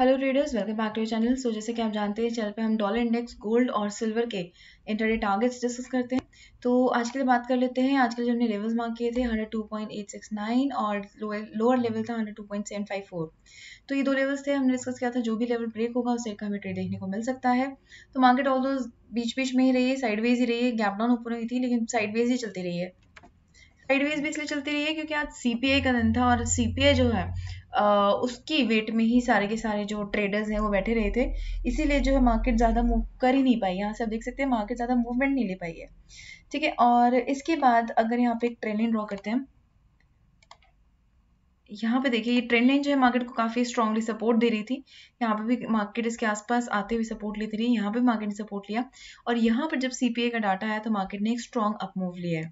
hello traders welcome back to channel so जैसे कि आप जानते हैं चैनल पे हम डॉलर इंडेक्स गोल्ड और सिल्वर के इंटरडे टारगेट्स डिस्कस करते हैं तो आज के लिए बात कर लेते हैं आज के लिए हमने लेवल्स मार्क किए थे 102.869 और लोअर लेवल था 102.754 तो ये दो लेवल्स थे हमने डिस्कस किया था जो भी लेवल ब्रेक होगा उससे हमें ट्रेड देखने को मिल सकता है तो मार्केट ऑल दो बीच बीच में ही रही है साइडवेज ही रही है गैप डाउन ऊपर हुई थी लेकिन साइडवेज ही चलती रही है साइडवेज भी इसलिए चलती रही है क्योंकि आज आई का दिन था और आई जो है उसकी वेट में ही सारे के सारे जो ट्रेडर्स हैं वो बैठे रहे थे इसीलिए जो है मार्केट ज़्यादा मूव कर ही नहीं पाई यहाँ से आप देख सकते हैं मार्केट ज़्यादा मूवमेंट नहीं ले पाई है ठीक है और इसके बाद अगर यहाँ पे एक ट्रेंड ड्रॉ करते हैं यहाँ पे देखिए ये ट्रेंड लाइन जो है मार्केट को काफ़ी स्ट्रांगली सपोर्ट दे रही थी यहाँ पे भी मार्केट इसके आसपास आते हुए सपोर्ट लेती रही यहाँ पे मार्केट ने सपोर्ट लिया और यहाँ पर जब सीपीआई का डाटा आया तो मार्केट ने एक स्ट्रांग अपमूव लिया है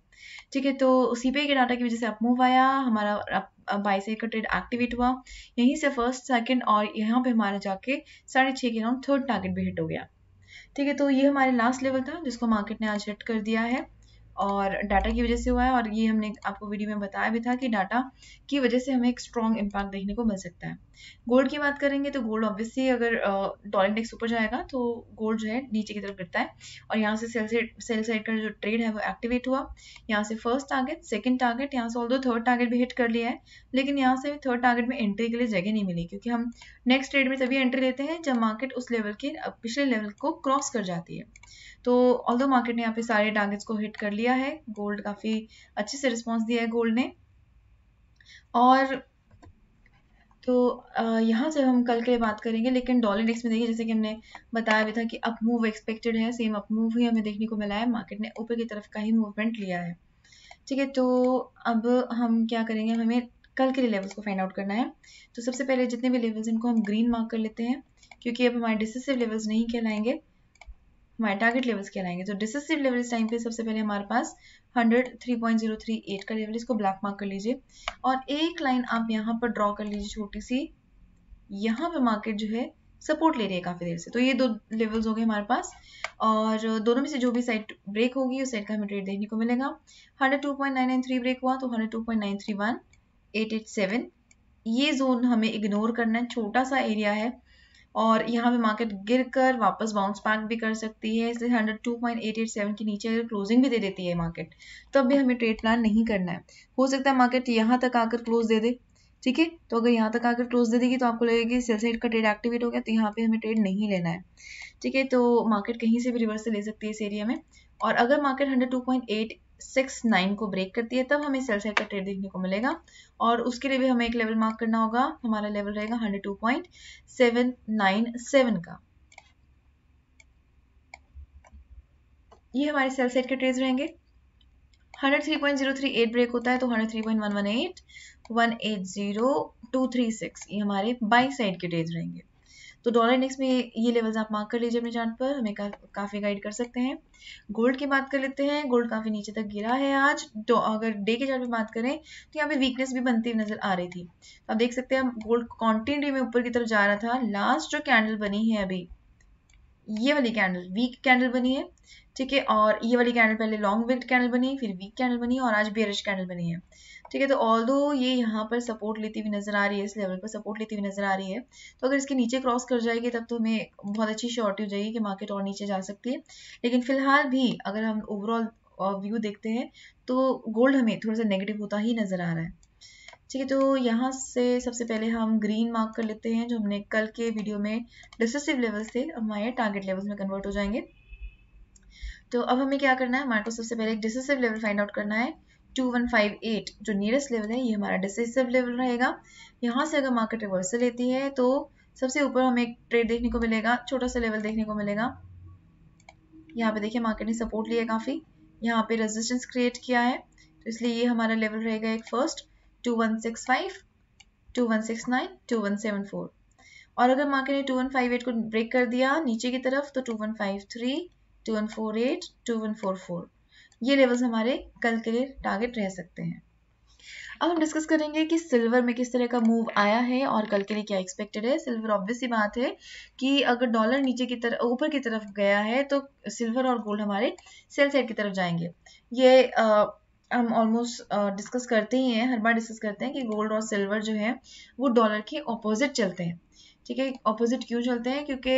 ठीक है तो सीपीआई के डाटा की वजह से अपमूव आया हमारा बाईस का ट्रेड एक्टिवेट हुआ यहीं से फर्स्ट सेकेंड और यहाँ पे हमारा जाके साढ़े छः के राउंड थर्ड टारगेट भी हिट हो गया ठीक है तो ये हमारे लास्ट लेवल था जिसको मार्केट ने आज हिट कर दिया है और डाटा की वजह से हुआ है और ये हमने आपको वीडियो में बताया भी था कि डाटा की वजह से हमें एक स्ट्रॉन्ग इम्पैक्ट देखने को मिल सकता है गोल्ड की बात करेंगे तो गोल्ड ऑब्वियसली अगर डॉलर इंडेक्स ऊपर जाएगा तो गोल्ड जो है नीचे की तरफ गिरता है और यहाँ से सेल साइड सेल साइड का जो ट्रेड है वो एक्टिवेट हुआ यहाँ से फर्स्ट टारगेट सेकंड टारगेट यहाँ से ऑल थर्ड टारगेट भी हिट कर लिया है लेकिन यहाँ से थर्ड टारगेट में एंट्री के लिए जगह नहीं मिली क्योंकि हम नेक्स्ट ट्रेड में तभी एंट्री लेते हैं जब मार्केट उस लेवल के पिछले लेवल को क्रॉस कर जाती है तो ऑल मार्केट ने यहाँ पे सारे टारगेट्स को हिट कर लिया है गोल्ड काफ़ी अच्छे से रिस्पॉन्स दिया है गोल्ड ने और तो यहाँ से हम कल के लिए बात करेंगे लेकिन डॉलर इंडेक्स में देखिए जैसे कि हमने बताया भी था कि अप मूव एक्सपेक्टेड है सेम अप मूव ही हमें देखने को मिला है मार्केट ने ऊपर की तरफ का ही मूवमेंट लिया है ठीक है तो अब हम क्या करेंगे हमें कल के लिए लेवल्स को फाइंड आउट करना है तो सबसे पहले जितने भी लेवल्स हैं इनको हम ग्रीन मार्क कर लेते हैं क्योंकि अब हमारे डिसिसिव लेवल्स नहीं कहलाएंगे हमारे टारगेट लेवल्स रहेंगे तो डिसेसिव लेवल इस टाइम पे सबसे पहले हमारे पास एट का लेवल इसको ब्लैक मार्क कर लीजिए और एक लाइन आप यहाँ पर ड्रॉ कर लीजिए छोटी सी यहाँ पे मार्केट जो है सपोर्ट ले रही है काफ़ी देर से तो ये दो लेवल्स हो गए हमारे पास और दोनों में से जो भी साइड ब्रेक होगी उस साइड का हमें ट्रेड देखने को मिलेगा hundred two point nine nine three break हुआ तो hundred two point nine three one eight eight seven ये जोन हमें इग्नोर करना है छोटा सा एरिया है और यहाँ पे मार्केट गिर कर वापस बाउंस बैक भी कर सकती है इसलिए hundred two point eight eight seven के नीचे अगर क्लोजिंग भी दे देती है मार्केट तब भी हमें ट्रेड प्लान नहीं करना है हो सकता है मार्केट यहाँ तक आकर क्लोज दे दे ठीक है तो अगर यहाँ तक आकर क्लोज दे देगी तो आपको लगेगा कि सेल साइड का ट्रेड एक्टिवेट हो गया तो यहाँ पे हमें ट्रेड नहीं लेना है ठीक है तो मार्केट कहीं से भी रिवर्सल ले सकती है इस एरिया में और अगर market hundred two point eight six nine को ब्रेक करती है तब हमें सेल साइड का ट्रेड देखने को मिलेगा और उसके लिए भी हमें एक लेवल मार्क करना होगा हमारा लेवल रहेगा hundred two point seven nine seven का ये हमारे सेल साइड के ट्रेड रहेंगे hundred three three point zero eight break होता है तो hundred three point one one one eight eight zero two three six ये हमारे बाई साइड के ट्रेड रहेंगे तो डॉलर इंडेक्स में ये लेवल्स आप मार्क कर लीजिए अपने चार्ट पर हमें का, काफ़ी गाइड कर सकते हैं गोल्ड की बात कर लेते हैं गोल्ड काफ़ी नीचे तक गिरा है आज तो अगर डे के चार्ट में बात करें तो यहाँ पे वीकनेस भी बनती हुई नज़र आ रही थी तो आप देख सकते हैं गोल्ड कॉन्टिन्यू में ऊपर की तरफ जा रहा था लास्ट जो कैंडल बनी है अभी ये वाली कैंडल वीक कैंडल बनी है ठीक है और ये वाली कैंडल पहले लॉन्ग विक्ड कैंडल बनी फिर वीक कैंडल बनी और आज बेरिश कैंडल बनी है ठीक है तो ऑल दो ये यहाँ पर सपोर्ट लेती हुई नजर आ रही है इस लेवल पर सपोर्ट लेती हुई नजर आ रही है तो अगर इसके नीचे क्रॉस कर जाएगी तब तो हमें बहुत अच्छी श्योरिटी हो जाएगी कि मार्केट और नीचे जा सकती है लेकिन फिलहाल भी अगर हम ओवरऑल व्यू uh, देखते हैं तो गोल्ड हमें थोड़ा सा नेगेटिव होता ही नजर आ रहा है ठीक है तो यहाँ से सबसे पहले हम ग्रीन मार्क कर लेते हैं जो हमने कल के वीडियो में डिस्ट्रेसिव लेवल से हमारे टारगेट लेवल्स में कन्वर्ट हो जाएंगे तो अब हमें क्या करना है हमारे को सबसे पहले एक डिसेसिव लेवल फाइंड आउट करना है 2158 जो नियरेस्ट लेवल है ये हमारा डिसेसिव लेवल रहेगा यहाँ से अगर मार्केट रिवर्सल लेती है तो सबसे ऊपर हमें एक ट्रेड देखने को मिलेगा छोटा सा लेवल देखने को मिलेगा यहाँ पे देखिए मार्केट ने सपोर्ट लिया काफ़ी यहाँ पे रेजिस्टेंस क्रिएट किया है तो इसलिए ये हमारा लेवल रहेगा एक फर्स्ट 2165 2169 2174 और अगर मार्केट ने 2158 को ब्रेक कर दिया नीचे की तरफ तो 2153 2148 2144 ये लेवल्स हमारे कल के लिए टारगेट रह सकते हैं अब हम डिस्कस करेंगे कि सिल्वर में किस तरह का मूव आया है और कल के लिए क्या एक्सपेक्टेड है सिल्वर ऑब्वियस ही बात है कि अगर डॉलर नीचे की तरफ ऊपर की तरफ गया है तो सिल्वर और गोल्ड हमारे सेल साइड की तरफ जाएंगे ये आ, हम ऑलमोस्ट डिस्कस करते ही हैं हर बार डिस्कस करते हैं कि गोल्ड और सिल्वर जो है वो डॉलर के ऑपोजिट चलते हैं ठीक है ऑपोजिट क्यों चलते हैं क्योंकि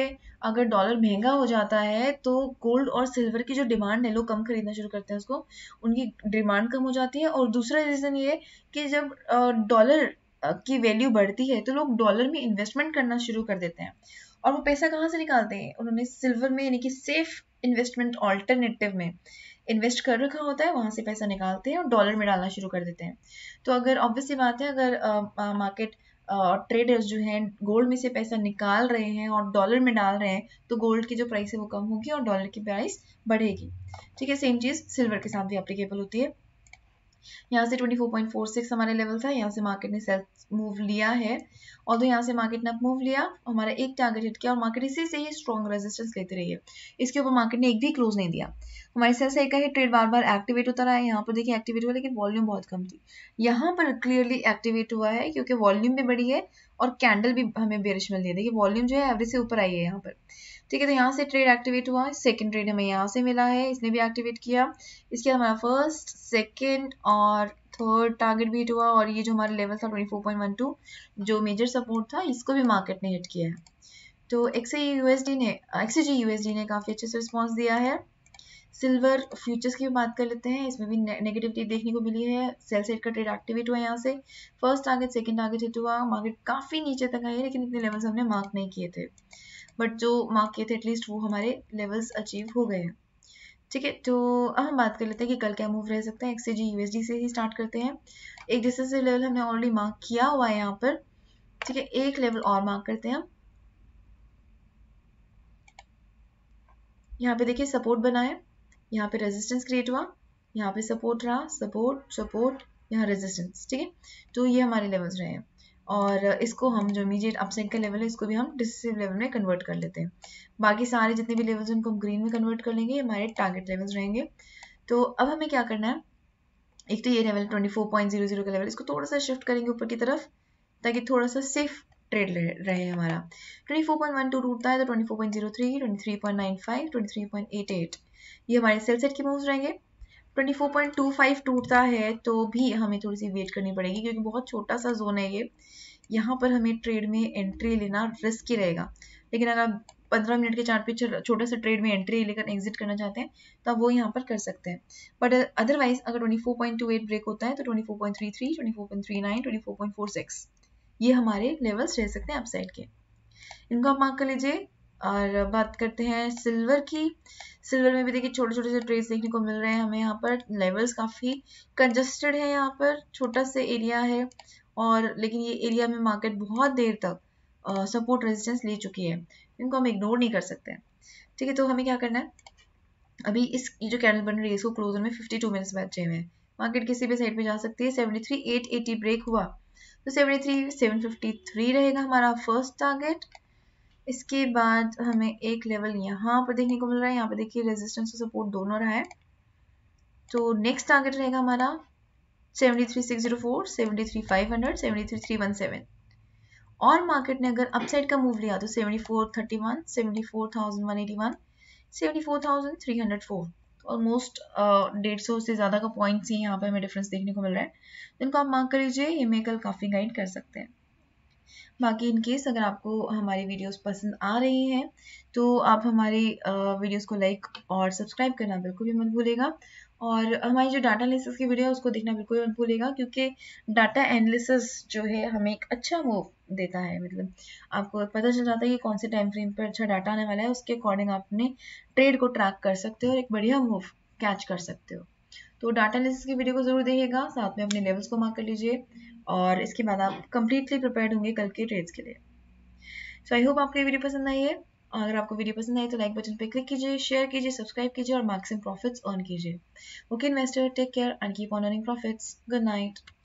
अगर डॉलर महंगा हो जाता है तो गोल्ड और सिल्वर की जो डिमांड है लोग कम खरीदना शुरू करते हैं उसको उनकी डिमांड कम हो जाती है और दूसरा रीज़न ये कि जब डॉलर की वैल्यू बढ़ती है तो लोग डॉलर में इन्वेस्टमेंट करना शुरू कर देते हैं और वो पैसा कहाँ से निकालते हैं उन्होंने सिल्वर में यानी कि सेफ इन्वेस्टमेंट ऑल्टरनेटिव में इन्वेस्ट कर रखा होता है वहाँ से पैसा निकालते हैं और डॉलर में डालना शुरू कर देते हैं तो अगर ऑब्वियसली बात है अगर मार्केट ट्रेडर्स जो हैं गोल्ड में से पैसा निकाल रहे हैं और डॉलर में डाल रहे हैं तो गोल्ड की जो प्राइस है वो कम होगी और डॉलर की प्राइस बढ़ेगी ठीक है सेम चीज़ सिल्वर के साथ भी एप्लीकेबल होती है यहाँ से 24.46 हमारे लेवल था यहाँ से मार्केट ने सेल्फ मूव लिया है और तो यहाँ से मार्केट ने अप मूव लिया हमारा एक टारगेट हिट किया और मार्केट इसी से ही स्ट्रॉन्ग रेजिस्टेंस लेते रही है इसके ऊपर मार्केट ने एक भी क्लोज नहीं दिया हमारे सेल से एक ही ट्रेड बार बार एक्टिवेट होता रहा है यहाँ पर देखिए एक्टिवेट हुआ लेकिन वॉल्यूम बहुत कम थी यहाँ पर क्लियरली एक्टिवेट हुआ है क्योंकि वॉल्यूम भी बड़ी है और कैंडल भी हमें बेरिश मिल रही है देखिए वॉल्यूम जो है एवरेज से ऊपर आई है यहाँ पर ठीक है तो यहाँ से ट्रेड एक्टिवेट हुआ सेकेंड ट्रेड हमें यहाँ से मिला है इसने भी एक्टिवेट किया इसके बाद हमारा फर्स्ट सेकेंड और थर्ड टारगेट भी हिट हुआ और ये जो हमारा लेवल था ट्वेंटी जो मेजर सपोर्ट था इसको भी मार्केट ने हिट किया है तो एक्से यूएसडी ने एक्से जी यूएसडी ने काफ़ी अच्छे से रिस्पॉन्स दिया है सिल्वर फ्यूचर्स की बात कर लेते हैं इसमें भी नेगेटिविटी देखने को मिली है सेल सेट का ट्रेड एक्टिवेट हुआ यहाँ से first target second target hit हुआ मार्केट काफ़ी नीचे तक आई है लेकिन इतने लेवल्स हमने मार्क नहीं किए थे बट जो मार्क किए थे एटलीस्ट वो हमारे लेवल्स अचीव हो गए हैं ठीक है तो अब हम बात कर लेते हैं कि कल क्या मूव रह सकता है जी यूएसडी से ही स्टार्ट करते हैं एक जैसे से लेवल हमने ऑलरेडी मार्क किया हुआ है यहाँ पर ठीक है एक लेवल और मार्क करते हैं हम यहाँ पे देखिए सपोर्ट बनाए यहाँ पे रेजिस्टेंस क्रिएट हुआ यहाँ पे सपोर्ट रहा सपोर्ट सपोर्ट यहाँ रेजिस्टेंस ठीक है तो ये हमारे लेवल्स रहे हैं और इसको हम जो इमीजिएट अपसाइड का लेवल है इसको भी हम डिसिसिव लेवल में कन्वर्ट कर लेते हैं बाकी सारे जितने भी लेवल्स हैं उनको हम ग्रीन में कन्वर्ट कर लेंगे हमारे टारगेट लेवल्स रहेंगे तो अब हमें क्या करना है एक तो ये लेवल ट्वेंटी का लेवल इसको थोड़ा सा शिफ्ट करेंगे ऊपर की तरफ ताकि थोड़ा सा सेफ ट्रेड रहे हमारा 24.12 टूटता है तो पॉइंट एट एट ये हमारे सेल सेट के मूव्स रहेंगे 24.25 टूटता है तो भी हमें थोड़ी सी वेट करनी पड़ेगी क्योंकि बहुत छोटा सा जोन है ये यहाँ पर हमें ट्रेड में एंट्री लेना रिस्की रहेगा लेकिन अगर आप पंद्रह मिनट के चार्ट पे छोटे सा ट्रेड में एंट्री लेकर एग्जिट करना चाहते हैं तो वो यहाँ पर कर सकते हैं बट अदरवाइज uh, अगर 24.28 ब्रेक होता है तो 24.33, 24.39, 24.46 ये हमारे लेवल्स रह सकते हैं अपसाइड के इनको आप मार्क कर लीजिए और बात करते हैं सिल्वर की सिल्वर में भी देखिए छोटे छोटे से ट्रेस देखने को मिल रहे हैं हमें यहाँ पर लेवल्स काफ़ी कंजस्टेड है यहाँ पर छोटा से एरिया है और लेकिन ये एरिया में मार्केट बहुत देर तक सपोर्ट रेजिस्टेंस ले चुकी है इनको हम इग्नोर नहीं कर सकते ठीक है तो हमें क्या करना है अभी इस ये जो कैंडल बन रही है इसको क्लोज में फिफ्टी टू मिनट्स बचे हुए हैं मार्केट किसी भी साइड पे जा सकती है seventy three eight eighty break हुआ तो seventy three seven fifty three रहेगा हमारा फर्स्ट टारगेट इसके बाद हमें एक लेवल यहाँ पर देखने को मिल रहा है यहाँ पर देखिए रेजिस्टेंस और सपोर्ट दोनों रहा है तो नेक्स्ट टारगेट रहेगा हमारा 73604, 73500, 73317 और मार्केट ने अगर अपसाइड का मूव लिया तो 7431, 74181, 74304 ऑलमोस्ट डेढ़ सौ से ज़्यादा का पॉइंट्स ही यहाँ पे हमें डिफरेंस देखने को मिल रहा है तो इनको आप मार्क कर लीजिए ये मैं कल काफ़ी गाइड कर सकते हैं बाकी इन केस अगर आपको हमारी वीडियोस पसंद आ रही हैं तो आप हमारे वीडियोस को लाइक और सब्सक्राइब करना बिल्कुल भी मत भूलेगा और हमारी जो डाटा एनालिसिस की वीडियो है उसको देखना बिल्कुल मत भूलेगा क्योंकि डाटा एनालिसिस जो है हमें एक अच्छा वो देता है मतलब आपको पता चल जाता है कि कौन से टाइम फ्रेम पर अच्छा डाटा आने वाला है उसके अकॉर्डिंग आप अपने ट्रेड को ट्रैक कर सकते हो और एक बढ़िया मूव कैच कर सकते हो तो डाटा एनालिसिस की वीडियो को जरूर देखिएगा साथ में अपने लेवल्स को मार्क कर लीजिए और इसके बाद आप कंप्लीटली प्रिपेयर होंगे कल के ट्रेड्स के लिए सो आई होप आपको ये वीडियो पसंद आई है अगर आपको वीडियो पसंद आई तो लाइक बटन पर क्लिक कीजिए शेयर कीजिए सब्सक्राइब कीजिए और मार्क्स प्रॉफिट्स अर्न कीजिए okay investor take care and keep on earning profits good night